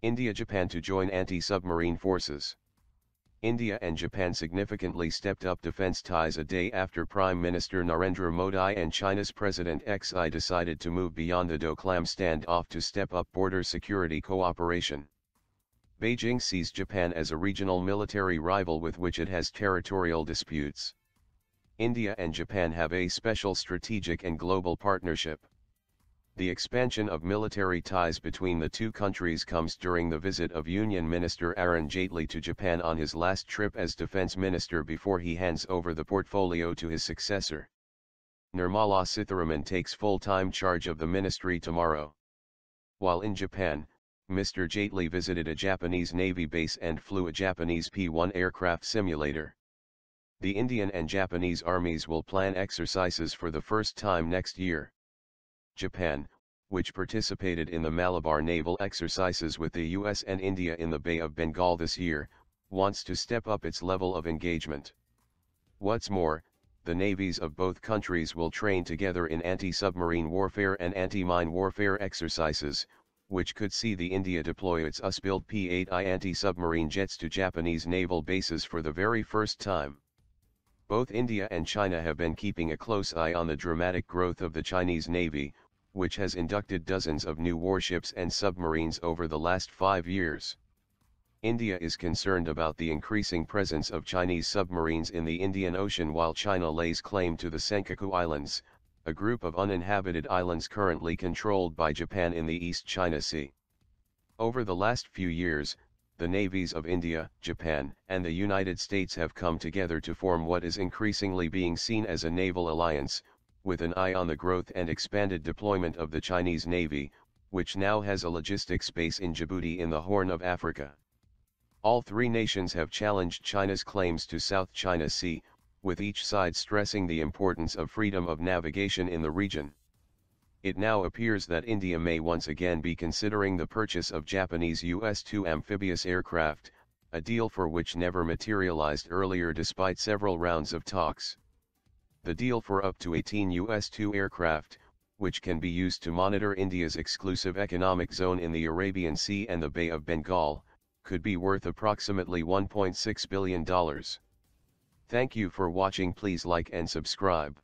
India Japan to join anti-submarine forces. India and Japan significantly stepped up defense ties a day after Prime Minister Narendra Modi and China's President Xi decided to move beyond the Doklam standoff to step up border security cooperation. Beijing sees Japan as a regional military rival with which it has territorial disputes. India and Japan have a special strategic and global partnership. The expansion of military ties between the two countries comes during the visit of Union Minister Aaron Jaitley to Japan on his last trip as defense minister before he hands over the portfolio to his successor. Nirmala Sitharaman takes full-time charge of the ministry tomorrow. While in Japan, Mr. Jaitley visited a Japanese Navy base and flew a Japanese P-1 aircraft simulator. The Indian and Japanese armies will plan exercises for the first time next year. Japan, which participated in the Malabar naval exercises with the US and India in the Bay of Bengal this year, wants to step up its level of engagement. What's more, the navies of both countries will train together in anti-submarine warfare and anti-mine warfare exercises, which could see the India deploy its US-built P-8I anti-submarine jets to Japanese naval bases for the very first time. Both India and China have been keeping a close eye on the dramatic growth of the Chinese Navy, which has inducted dozens of new warships and submarines over the last five years. India is concerned about the increasing presence of Chinese submarines in the Indian Ocean while China lays claim to the Senkaku Islands, a group of uninhabited islands currently controlled by Japan in the East China Sea. Over the last few years, the navies of India, Japan, and the United States have come together to form what is increasingly being seen as a naval alliance, with an eye on the growth and expanded deployment of the Chinese Navy, which now has a logistics base in Djibouti in the Horn of Africa. All three nations have challenged China's claims to South China Sea, with each side stressing the importance of freedom of navigation in the region. It now appears that India may once again be considering the purchase of Japanese US-2 amphibious aircraft, a deal for which never materialized earlier despite several rounds of talks the deal for up to 18 US-2 aircraft, which can be used to monitor India's exclusive economic zone in the Arabian Sea and the Bay of Bengal, could be worth approximately $1.6 billion. Thank you for watching please like and subscribe.